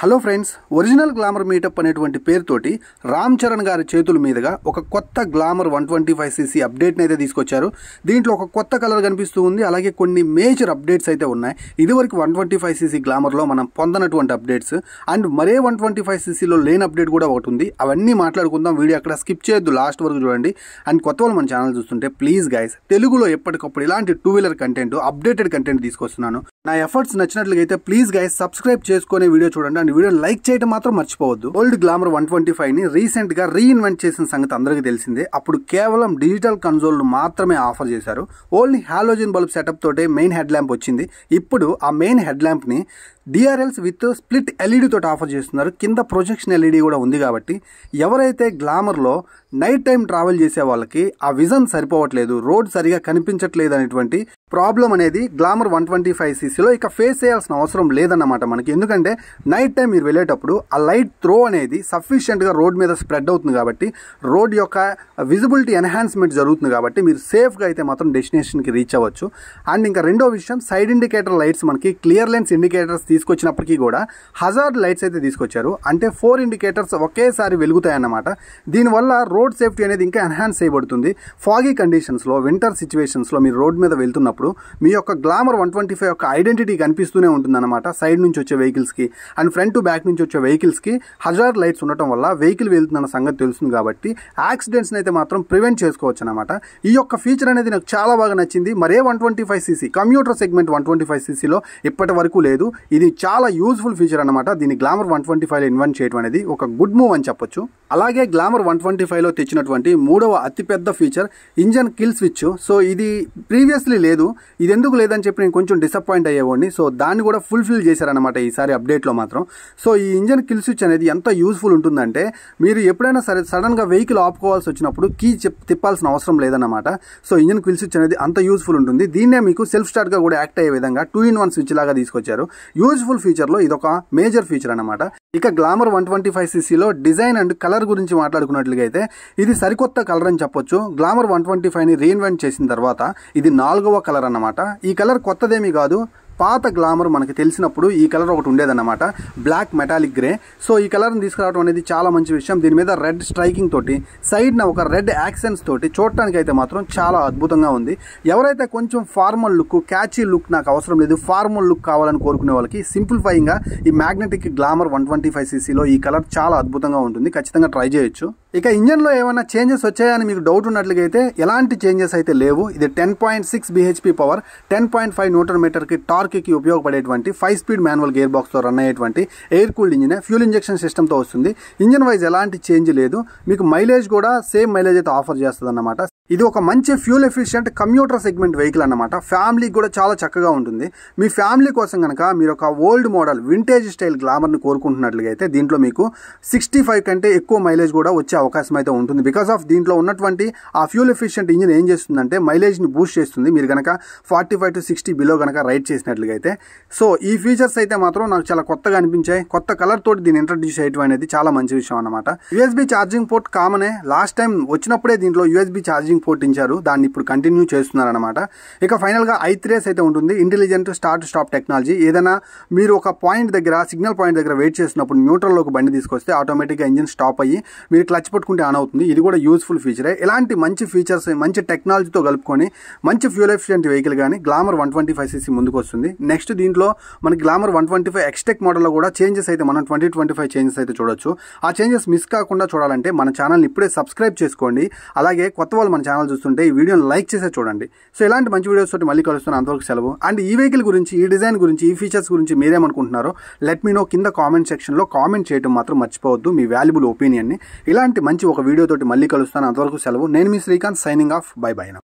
hello friends original Glamour meetup అనేటువంటి పేరుతోటి రామ్ చరణ్ గారి చేతుల మీదుగా ఒక కొత్త Glamour one twenty five CC అప్డేట్ని అయితే తీసుకొచ్చారు దీంట్లో ఒక కొత్త కలర్ కనిపిస్తూ ఉంది అలాగే కొన్ని మేజర్ అప్డేట్స్ అయితే ఉన్నాయి ఇదివరకు వన్ ట్వంటీ ఫైవ్ సీసీ గ్లామర్లో మనం పొందనటువంటి అప్డేట్స్ అండ్ మరే వన్ ట్వంటీ ఫైవ్ సీసీలో లేని అప్డేట్ కూడా ఒకటి ఉంది అవన్నీ మాట్లాడుకుందాం వీడియో అక్కడ స్కిప్ చేయొద్దు లాస్ట్ వరకు చూడండి అండ్ కొత్త వాళ్ళు మన ఛానల్ చూస్తుంటే ప్లీజ్ గైస్ తెలుగులో ఎప్పటికప్పుడు ఇలాంటి two wheeler content updated content తీసుకొస్తున్నాను నా ఎఫర్ట్స్ నచ్చినట్లుగా అయితే ప్లీజ్ గైస్ సబ్స్క్రైబ్ చేసుకునే వీడియో చూడండి అండ్ వీడియో లైక్ చేయడం మాత్రం మర్చిపోవద్దు old Glamour one twenty five ని రీసెంట్ గా రీఇన్వెంట్ చేసిన సంగతి అందరికీ తెలిసిందే అప్పుడు కేవలం డిజిటల్ కన్సోల్ మాత్రమే ఆఫర్ చేశారు ఓన్లీ హాలోజన్ బల్బ్ సెటప్ తోటే మెయిన్ హెడ్ ల్యాంప్ వచ్చింది ఇప్పుడు ఆ మెయిన్ హెడ్ ల్యాంప్ ని డిఆర్ఎల్స్ విత్ స్ప్లిట్ ఎల్ఈడి తోటి ఆఫర్ చేస్తున్నారు కింద ప్రొజెక్షన్ ఎల్ఈడి e కూడా ఉంది కాబట్టి ఎవరైతే గ్లామర్లో నైట్ టైం ట్రావెల్ చేసే వాళ్ళకి ఆ విజన్ సరిపోవట్లేదు రోడ్ సరిగా కనిపించట్లేదు అనేటువంటి ప్రాబ్లం అనేది గ్లామర్ వన్ ట్వంటీ ఫైవ్ సీసీలో ఇక ఫేస్ చేయాల్సిన అవసరం లేదన్నమాట మనకి ఎందుకంటే నైట్ టైం మీరు వెళ్ళేటప్పుడు ఆ లైట్ త్రో అనేది సఫిషియెంట్గా రోడ్ మీద స్ప్రెడ్ అవుతుంది కాబట్టి రోడ్ యొక్క విజిబిలిటీ ఎన్హాన్స్మెంట్ జరుగుతుంది కాబట్టి మీరు సేఫ్గా అయితే మాత్రం డెస్టినేషన్కి రీచ్ అవ్వచ్చు అండ్ ఇంకా రెండో విషయం సైడ్ ఇండికేటర్ లైట్స్ మనకి క్లియర్ లెన్స్ ఇండికేటర్స్ తీసుకొచ్చినప్పటికీ కూడా హజార్డ్ లైట్స్ అయితే తీసుకొచ్చారు అంటే ఫోర్ ఇండికేటర్స్ ఒకేసారి వెలుగుతాయన్నమాట దీనివల్ల రోడ్ రోడ్ సేఫ్టీ అనేది ఇంకా ఎన్హాన్స్ చేయబడుతుంది ఫాగీ కండిషన్స్లో వింటర్ సిచ్యువేషన్స్లో మీరు రోడ్ మీద వెళ్తున్నప్పుడు మీ యొక్క గ్లామర్ వన్ ట్వంటీ ఫైవ్ యొక్క ఐడెంటిటీ కనిపిస్తూనే ఉంటుందన్నమాట సైడ్ నుంచి వచ్చే వెహికల్స్కి అండ్ ఫ్రంట్ టు బ్యాక్ నుంచి వచ్చే వెహికల్స్కి హజార్ లైట్స్ ఉండటం వల్ల వెహికల్ వెళ్తున్న సంగతి తెలుస్తుంది కాబట్టి యాక్సిడెంట్స్ని అయితే మాత్రం ప్రివెంట్ చేసుకోవచ్చు అనమాట ఈ యొక్క ఫీచర్ అనేది నాకు చాలా బాగా నచ్చింది మరే one twenty five cc computer segment one twenty five సీసీలో ఇప్పటి వరకు లేదు ఇది చాలా యూజ్ఫుల్ ఫీచర్ అనమాట దీని Glamour one twenty five invent చేయడం అనేది ఒక గుడ్ మూవ్ అని చెప్పొచ్చు అలాగే గ్లామర్ వన్ ట్వంటీ ఫైవ్లో తెచ్చినటువంటి మూడవ అతిపెద్ద feature engine kill switch so ఇది ప్రీవియస్లీ లేదు ఇది ఎందుకు లేదని చెప్పి నేను కొంచెం డిసప్పాయింట్ అయ్యేవాడిని సో దాన్ని కూడా ఫుల్ఫిల్ చేశారనమాట ఈసారి అప్డేట్లో మాత్రం సో ఈ ఇంజన్ కిల్ స్విచ్ అనేది ఎంత యూస్ఫుల్ ఉంటుందంటే మీరు ఎప్పుడైనా సరే సడన్గా వెహికల్ ఆపుకోవాల్సి వచ్చినప్పుడు కీ తిప్పాల్సిన అవసరం లేదన్నమాట సో ఇంజన్ కిల్ స్విచ్ అనేది అంత యూస్ఫుల్ ఉంటుంది దీన్నే మీకు సెల్ఫ్ స్టార్ట్గా కూడా యాక్ట్ అయ్యే విధంగా టూ ఇన్ వన్ స్విచ్ లాగా తీసుకొచ్చారు యూజ్ఫుల్ ఫీచర్లో ఇదొక మేజర్ ఫీచర్ అనమాట ఇక గ్లామర్ వన్ ట్వంటీ ఫైవ్ సిసిలో డిజైన్ అండ్ కలర్ గురించి మాట్లాడుకున్నట్లుగా అయితే ఇది సరికొత్త కలర్ అని చెప్పొచ్చు గ్లామర్ వన్ ట్వంటీ ఫైవ్ని రీఇన్వెంట్ చేసిన తర్వాత ఇది నాలుగవ కలర్ అన్నమాట ఈ కలర్ కొత్తదేమీ కాదు పాత గ్లామర్ మనకి తెలిసినప్పుడు ఈ కలర్ ఒకటి ఉండేదన్నమాట బ్లాక్ మెటాలిక్ గ్రే సో ఈ కలర్ని తీసుకురావడం అనేది చాలా మంచి విషయం దీని మీద రెడ్ స్ట్రైకింగ్ తోటి సైడ్న ఒక రెడ్ యాక్సెన్స్ తోటి చూడటానికి అయితే మాత్రం చాలా అద్భుతంగా ఉంది ఎవరైతే కొంచెం ఫార్మల్ లుక్ క్యాచీ లుక్ నాకు అవసరం లేదు ఫార్మల్ లుక్ కావాలని కోరుకునే వాళ్ళకి సింప్లిఫైయింగ్గా ఈ magnetic Glamour one twenty five ఈ కలర్ చాలా అద్భుతంగా ఉంటుంది ఖచ్చితంగా ట్రై చేయొచ్చు ఇక ఇంజన్లో ఏమైనా చేంజెస్ వచ్చాయని మీకు డౌట్ ఉన్నట్లయితే ఎలాంటి చేంజెస్ అయితే లేవు ఇది ten point six BHP power ten point five newton మీటర్కి టార్క్కి ఉపయోగపడేటువంటి ఫైవ్ స్పీడ్ మాన్యువల్ గేర్ బాక్స్తో రన్ అయ్యేటువంటి air cooled engine fuel injection సిస్టమ్తో వస్తుంది ఇంజన్ వైజ్ ఎలాంటి చేంజ్ లేదు మీకు మైలేజ్ కూడా సేమ్ మైలేజ్ అయితే ఆఫర్ చేస్తుంది ఇది ఒక మంచి fuel efficient commuter segment vehicle అనమాట ఫ్యామిలీకి కూడా చాలా చక్కగా ఉంటుంది మీ ఫ్యామిలీ కోసం కనుక మీరు ఒక ఓల్డ్ మోడల్ వింటేజ్ స్టైల్ గ్లామర్ని కోరుకుంటున్నట్లయితే దీంట్లో మీకు సిక్స్టీ ఫైవ్ కంటే ఎక్కువ మైలేజ్ కూడా వచ్చే అవకాశం అయితే ఉంటుంది బికాస్ ఆఫ్ దీంట్లో ఉన్నటువంటి ఆ ఫ్యూల్ ఎఫిషియంట్ ఇంజిన్ ఏం చేస్తుందంటే మైలేజ్ని బూస్ట్ చేస్తుంది మీరు కనుక forty five to sixty below కనుక రైడ్ చేసినట్లయితే సో ఈ ఫీచర్స్ అయితే మాత్రం నాకు చాలా కొత్తగా అనిపించాయి కొత్త కలర్ తోటి దీన్ని ఇంట్రడ్యూస్ చేయడం అనేది చాలా మంచి విషయం అనమాట యూఎస్బీ ఛార్జింగ్ పోర్ట్ కామనే లాస్ట్ టైం వచ్చినప్పుడే దీంట్లో యూఎస్బీ ఛార్జింగ్ ఛార్జింగ్ పోర్ట్ ఇచ్చారు దాన్ని ఇప్పుడు కంటిన్యూ చేస్తున్నారు అనమాట ఇక ఫైనల్గా ఐత్రేస్ అయితే ఉంటుంది ఇంటెలిజెంట్ స్టార్ట్ స్టాప్ టెక్నాలజీ ఏదైనా మీరు ఒక పాయింట్ దగ్గర సిగ్నల్ పాయింట్ దగ్గర వెయిట్ చేసినప్పుడు న్యూట్రల్లోకి బండి తీసుకొస్తే ఆటోమేటిక్గా ఇంజిన్ స్టాప్ అయ్యి మీరు క్లచ్ పట్టుకుంటే ఆన్ అవుతుంది ఇది కూడా యూస్ఫుల్ ఫీచరే ఇలాంటి మంచి ఫీచర్స్ మంచి టెక్నాలజీతో కలుపుకొని మంచి ఫ్యూల్ ఎఫిషియెంట్ వెహికల్ కానీ Glamour one twenty five cc ముందుకు వస్తుంది నెక్స్ట్ దీంట్లో మనకి Glamour one twenty five Xtec మోడల్లో కూడా చేంజెస్ అయితే మనం ట్వంటీ ట్వంటీ ఫైవ్ చేంజెస్ అయితే చూడొచ్చు ఆ చేంజెస్ మిస్ కాకుండా చూడాలంటే మన ఛానల్ని ఇప్పుడే సబ్స్క్రైబ్ చేసుకోండి అలాగే కొత్త వాళ్ళు మన ఛానల్ చూస్తుంటే ఈ వీడియోని లైక్ చేసే చూడండి సో ఇలాంటి మంచి వీడియోస్ తోటి మళ్ళీ కలుస్తున్నాను అంతవరకు సెలవు అండ్ ఈ వెహికల్ గురించి ఈ డిజైన్ గురించి ఈ ఫీచర్స్ గురించి మీరేమనుకుంటున్నారో లెట్ మీ నో కింద కామెంట్ సెక్షన్లో కామెంట్ చేయడం మాత్రం మర్చిపోవద్దు మీ వాల్యుబుల్ ఒపీనియన్ని ఇలాంటి మంచి ఒక వీడియో తోటి మళ్ళీ కలుస్తాను అంతవరకు సెలవు నేను మీ Srikanth signing off bye by